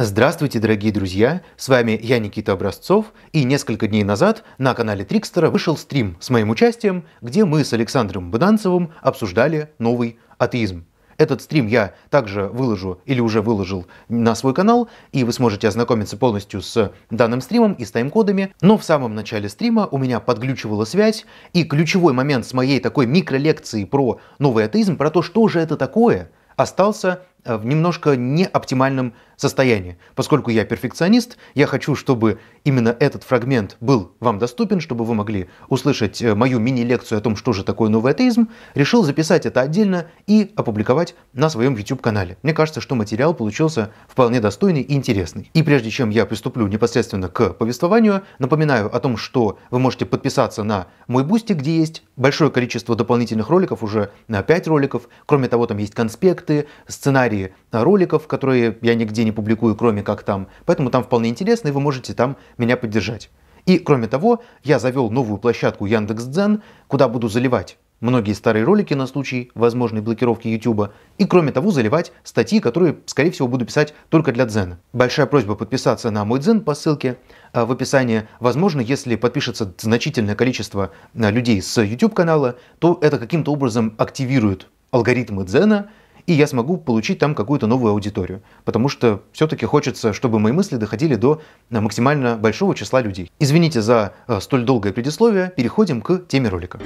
Здравствуйте, дорогие друзья! С вами я, Никита Образцов, и несколько дней назад на канале Трикстера вышел стрим с моим участием, где мы с Александром Быданцевым обсуждали новый атеизм. Этот стрим я также выложу или уже выложил на свой канал, и вы сможете ознакомиться полностью с данным стримом и с тайм-кодами. Но в самом начале стрима у меня подглючивала связь, и ключевой момент с моей такой микролекции про новый атеизм, про то, что же это такое, остался э, в немножко неоптимальном состояние. Поскольку я перфекционист, я хочу, чтобы именно этот фрагмент был вам доступен, чтобы вы могли услышать э, мою мини-лекцию о том, что же такое новый атеизм, решил записать это отдельно и опубликовать на своем YouTube-канале. Мне кажется, что материал получился вполне достойный и интересный. И прежде чем я приступлю непосредственно к повествованию, напоминаю о том, что вы можете подписаться на мой бусти, где есть большое количество дополнительных роликов, уже на 5 роликов. Кроме того, там есть конспекты, сценарии роликов, которые я нигде не не публикую, кроме как там. Поэтому там вполне интересно, и вы можете там меня поддержать. И, кроме того, я завел новую площадку Яндекс.Дзен, куда буду заливать многие старые ролики на случай возможной блокировки YouTube, и кроме того заливать статьи, которые, скорее всего, буду писать только для Дзена. Большая просьба подписаться на мой Дзен по ссылке а, в описании. Возможно, если подпишется значительное количество а, людей с YouTube канала, то это каким-то образом активирует алгоритмы Дзена, и я смогу получить там какую-то новую аудиторию, потому что все-таки хочется, чтобы мои мысли доходили до э, максимально большого числа людей. Извините за э, столь долгое предисловие, переходим к теме ролика.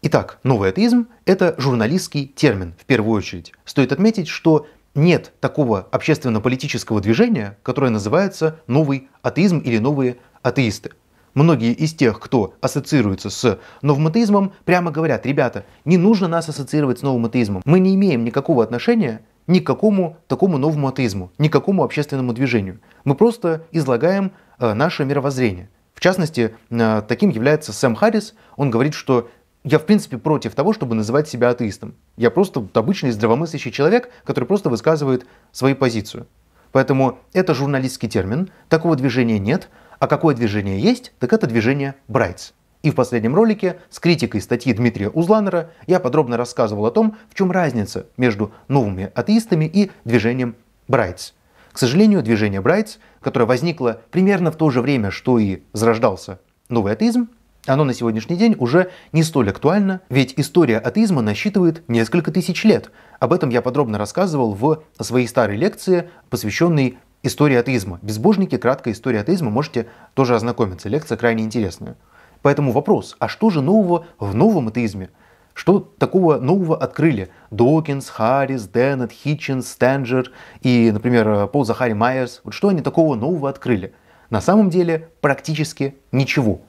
Итак, новый атеизм – это журналистский термин в первую очередь. Стоит отметить, что нет такого общественно-политического движения, которое называется «новый атеизм» или «новые атеисты» многие из тех, кто ассоциируется с новым атеизмом, прямо говорят, ребята, не нужно нас ассоциировать с новым атеизмом. Мы не имеем никакого отношения ни к какому такому новому атеизму, ни к какому общественному движению. Мы просто излагаем э, наше мировоззрение. В частности, э, таким является Сэм Харрис. Он говорит, что я, в принципе, против того, чтобы называть себя атеистом. Я просто обычный здравомыслящий человек, который просто высказывает свою позицию. Поэтому это журналистский термин, такого движения нет, а какое движение есть, так это движение Брайтс. И в последнем ролике с критикой статьи Дмитрия Узланера я подробно рассказывал о том, в чем разница между новыми атеистами и движением Брайтс. К сожалению, движение Брайтс, которое возникло примерно в то же время, что и зарождался новый атеизм, оно на сегодняшний день уже не столь актуально, ведь история атеизма насчитывает несколько тысяч лет. Об этом я подробно рассказывал в своей старой лекции, посвященной истории атеизма. Безбожники, краткая история атеизма, можете тоже ознакомиться, лекция крайне интересная. Поэтому вопрос, а что же нового в новом атеизме? Что такого нового открыли Докинс, Харрис, Деннет, Хитчинс, Стенджер и, например, Пол Захари Майерс? Вот что они такого нового открыли? На самом деле практически ничего.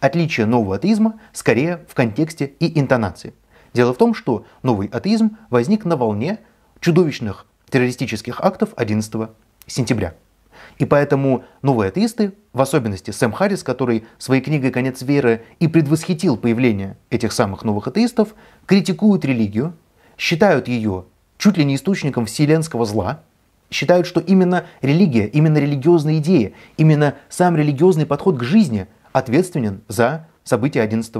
Отличие нового атеизма скорее в контексте и интонации. Дело в том, что новый атеизм возник на волне чудовищных террористических актов 11 сентября. И поэтому новые атеисты, в особенности Сэм Харрис, который своей книгой «Конец веры» и предвосхитил появление этих самых новых атеистов, критикуют религию, считают ее чуть ли не источником вселенского зла, считают, что именно религия, именно религиозные идеи, именно сам религиозный подход к жизни ответственен за события 11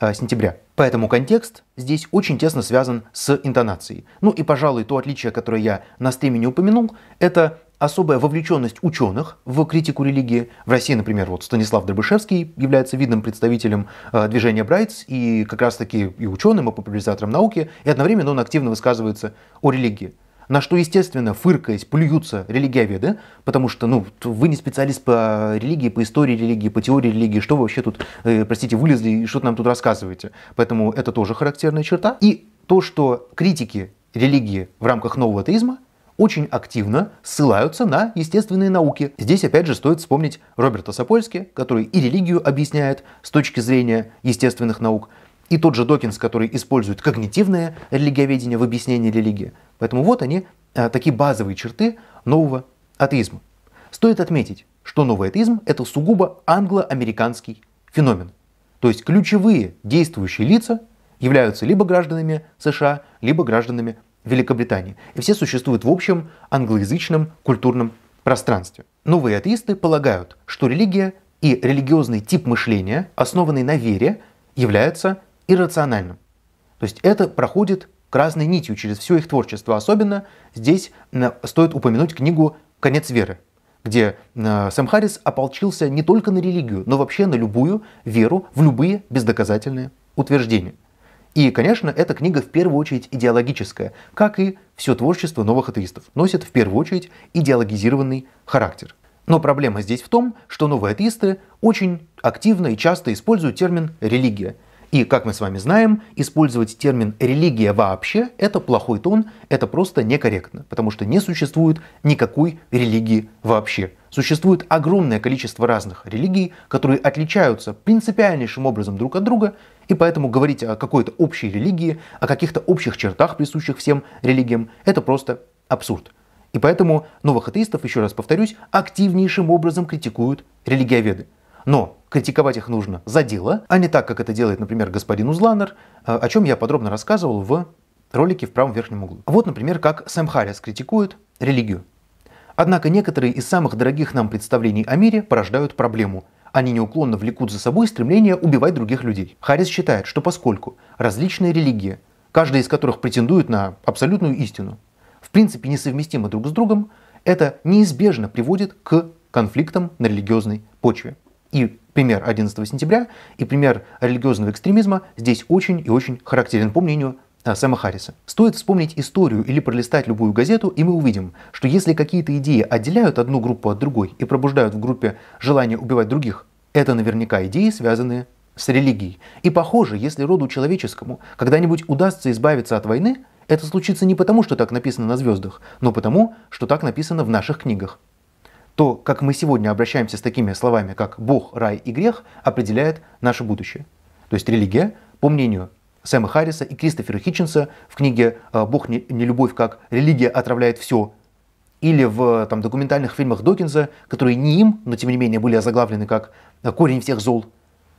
а, сентября. Поэтому контекст здесь очень тесно связан с интонацией. Ну и, пожалуй, то отличие, которое я на стриме не упомянул, это особая вовлеченность ученых в критику религии. В России, например, вот Станислав Дробышевский является видным представителем э, движения Брайтс и как раз-таки и ученым, и популяризатором науки, и одновременно он активно высказывается о религии. На что, естественно, фыркаясь, плюются религиоведы, потому что, ну, вы не специалист по религии, по истории религии, по теории религии, что вы вообще тут, э, простите, вылезли и что-то нам тут рассказываете. Поэтому это тоже характерная черта. И то, что критики религии в рамках нового атеизма очень активно ссылаются на естественные науки. Здесь опять же стоит вспомнить Роберта Сапольски, который и религию объясняет с точки зрения естественных наук, и тот же Докинс, который использует когнитивное религиоведение в объяснении религии. Поэтому вот они, э, такие базовые черты нового атеизма. Стоит отметить, что новый атеизм – это сугубо англо-американский феномен. То есть ключевые действующие лица являются либо гражданами США, либо гражданами Великобритании. И все существуют в общем англоязычном культурном пространстве. Новые атеисты полагают, что религия и религиозный тип мышления, основанный на вере, является иррациональным. То есть это проходит красной нитью через все их творчество. Особенно здесь стоит упомянуть книгу «Конец веры», где Сэм Харрис ополчился не только на религию, но вообще на любую веру, в любые бездоказательные утверждения. И, конечно, эта книга в первую очередь идеологическая, как и все творчество новых атеистов, носит в первую очередь идеологизированный характер. Но проблема здесь в том, что новые атеисты очень активно и часто используют термин «религия», и, как мы с вами знаем, использовать термин «религия вообще» — это плохой тон, это просто некорректно, потому что не существует никакой религии вообще. Существует огромное количество разных религий, которые отличаются принципиальнейшим образом друг от друга, и поэтому говорить о какой-то общей религии, о каких-то общих чертах, присущих всем религиям, это просто абсурд. И поэтому новых атеистов, еще раз повторюсь, активнейшим образом критикуют религиоведы. Но критиковать их нужно за дело, а не так, как это делает, например, господин Узланер, э, о чем я подробно рассказывал в ролике в правом верхнем углу. Вот, например, как Сэм Харрис критикует религию. Однако некоторые из самых дорогих нам представлений о мире порождают проблему. Они неуклонно влекут за собой стремление убивать других людей. Харрис считает, что поскольку различные религии, каждая из которых претендует на абсолютную истину, в принципе несовместимы друг с другом, это неизбежно приводит к конфликтам на религиозной почве. И пример 11 сентября, и пример религиозного экстремизма здесь очень и очень характерен, по мнению э, Сэма Харриса. Стоит вспомнить историю или пролистать любую газету, и мы увидим, что если какие-то идеи отделяют одну группу от другой и пробуждают в группе желание убивать других, это наверняка идеи, связанные с религией. И похоже, если роду человеческому когда-нибудь удастся избавиться от войны, это случится не потому, что так написано на звездах, но потому, что так написано в наших книгах то, как мы сегодня обращаемся с такими словами, как Бог, рай и грех, определяет наше будущее. То есть религия, по мнению Сэма Харриса и Кристофера Хитченса в книге э, «Бог не, любовь, как религия отравляет все» или в там, документальных фильмах Докинза, которые не им, но тем не менее были озаглавлены как э, «корень всех зол»,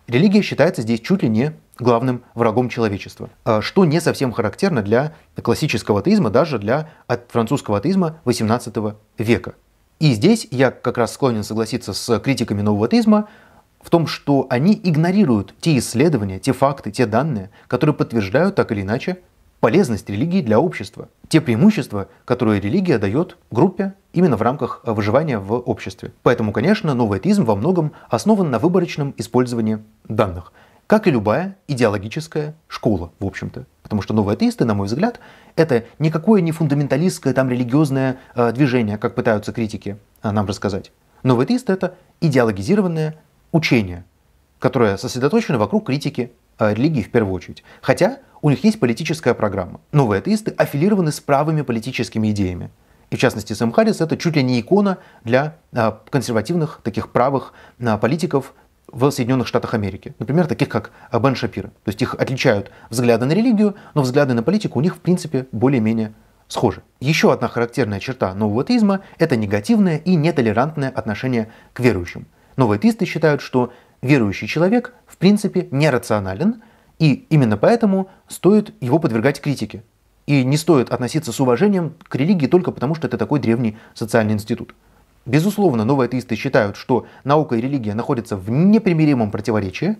религия считается здесь чуть ли не главным врагом человечества, э, что не совсем характерно для классического атеизма, даже для французского атеизма XVIII века – и здесь я как раз склонен согласиться с критиками нового атеизма в том, что они игнорируют те исследования, те факты, те данные, которые подтверждают так или иначе полезность религии для общества, те преимущества, которые религия дает группе именно в рамках выживания в обществе. Поэтому, конечно, новый атеизм во многом основан на выборочном использовании данных – как и любая идеологическая школа, в общем-то. Потому что новые атеисты, на мой взгляд, это никакое не фундаменталистское там религиозное э, движение, как пытаются критики э, нам рассказать. Новые атеисты это идеологизированное учение, которое сосредоточено вокруг критики э, религии в первую очередь. Хотя у них есть политическая программа. Новые атеисты аффилированы с правыми политическими идеями. И в частности, Сэм Харрис это чуть ли не икона для э, консервативных, таких правых э, политиков, в Соединенных Штатах Америки. Например, таких как Бен Шапира. То есть их отличают взгляды на религию, но взгляды на политику у них, в принципе, более-менее схожи. Еще одна характерная черта нового атеизма – это негативное и нетолерантное отношение к верующим. Новые атеисты считают, что верующий человек в принципе нерационален, и именно поэтому стоит его подвергать критике. И не стоит относиться с уважением к религии только потому, что это такой древний социальный институт. Безусловно, новые атеисты считают, что наука и религия находятся в непримиримом противоречии,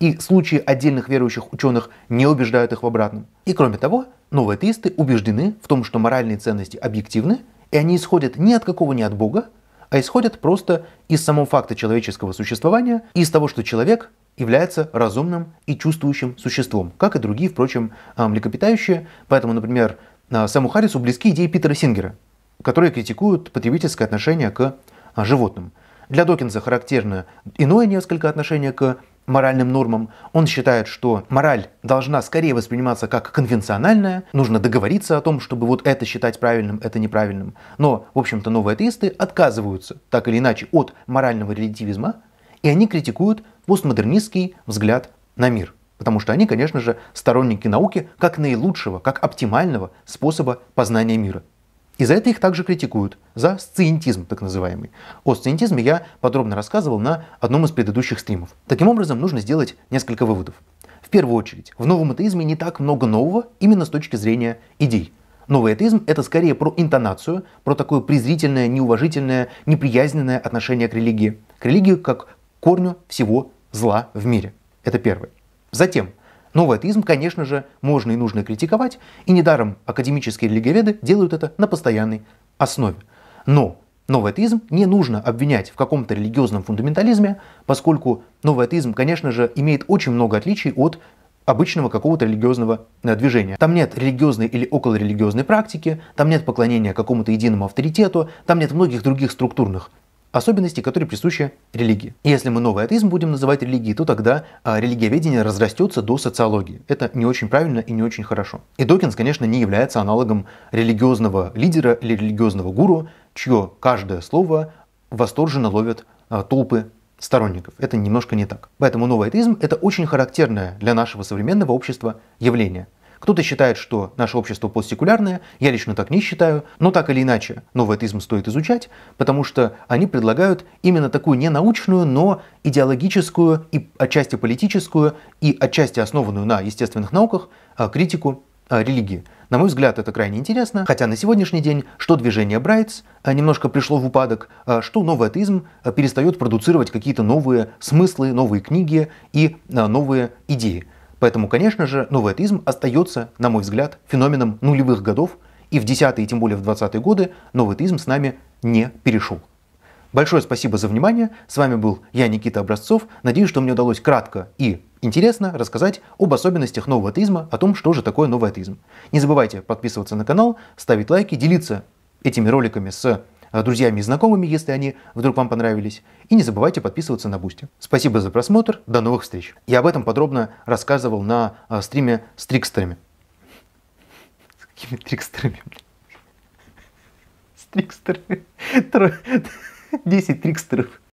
и случаи отдельных верующих ученых не убеждают их в обратном. И кроме того, новые атеисты убеждены в том, что моральные ценности объективны, и они исходят ни от какого ни от Бога, а исходят просто из самого факта человеческого существования и из того, что человек является разумным и чувствующим существом, как и другие, впрочем, а, млекопитающие. Поэтому, например, а, Саму Харрису близки идеи Питера Сингера, которые критикуют потребительское отношение к а, животным. Для Докинза характерно иное несколько отношение к моральным нормам. Он считает, что мораль должна скорее восприниматься как конвенциональная, нужно договориться о том, чтобы вот это считать правильным, это неправильным. Но, в общем-то, новые атеисты отказываются, так или иначе, от морального релятивизма, и они критикуют постмодернистский взгляд на мир. Потому что они, конечно же, сторонники науки как наилучшего, как оптимального способа познания мира. И за это их также критикуют, за сциентизм так называемый. О сциентизме я подробно рассказывал на одном из предыдущих стримов. Таким образом, нужно сделать несколько выводов. В первую очередь, в новом атеизме не так много нового именно с точки зрения идей. Новый атеизм – это скорее про интонацию, про такое презрительное, неуважительное, неприязненное отношение к религии. К религии как корню всего зла в мире. Это первое. Затем – Новый атеизм, конечно же, можно и нужно критиковать, и недаром академические религиоведы делают это на постоянной основе. Но новый атеизм не нужно обвинять в каком-то религиозном фундаментализме, поскольку новый атеизм, конечно же, имеет очень много отличий от обычного какого-то религиозного э, движения. Там нет религиозной или околорелигиозной практики, там нет поклонения какому-то единому авторитету, там нет многих других структурных особенности, которые присущи религии. Если мы новый атеизм будем называть религией, то тогда а, религиоведение разрастется до социологии. Это не очень правильно и не очень хорошо. И Докинс, конечно, не является аналогом религиозного лидера или религиозного гуру, чье каждое слово восторженно ловят а, толпы сторонников. Это немножко не так. Поэтому новый атеизм – это очень характерное для нашего современного общества явление – кто-то считает, что наше общество постсекулярное, я лично так не считаю, но так или иначе новый атеизм стоит изучать, потому что они предлагают именно такую ненаучную, но идеологическую и отчасти политическую и отчасти основанную на естественных науках а, критику а, религии. На мой взгляд, это крайне интересно, хотя на сегодняшний день что движение Брайтс а, немножко пришло в упадок, что новый атеизм перестает продуцировать какие-то новые смыслы, новые книги и новые идеи. Поэтому, конечно же, новый атеизм остается, на мой взгляд, феноменом нулевых годов, и в 10 и тем более в 20 годы новый атеизм с нами не перешел. Большое спасибо за внимание. С вами был я, Никита Образцов. Надеюсь, что мне удалось кратко и интересно рассказать об особенностях нового атеизма, о том, что же такое новый атеизм. Не забывайте подписываться на канал, ставить лайки, делиться этими роликами с Э, друзьями и знакомыми, если они вдруг вам понравились. И не забывайте подписываться на Бусти. Спасибо за просмотр, до новых встреч. Я об этом подробно рассказывал на э, стриме с трикстерами. С какими трикстерами? С трикстерами. 10 трикстеров.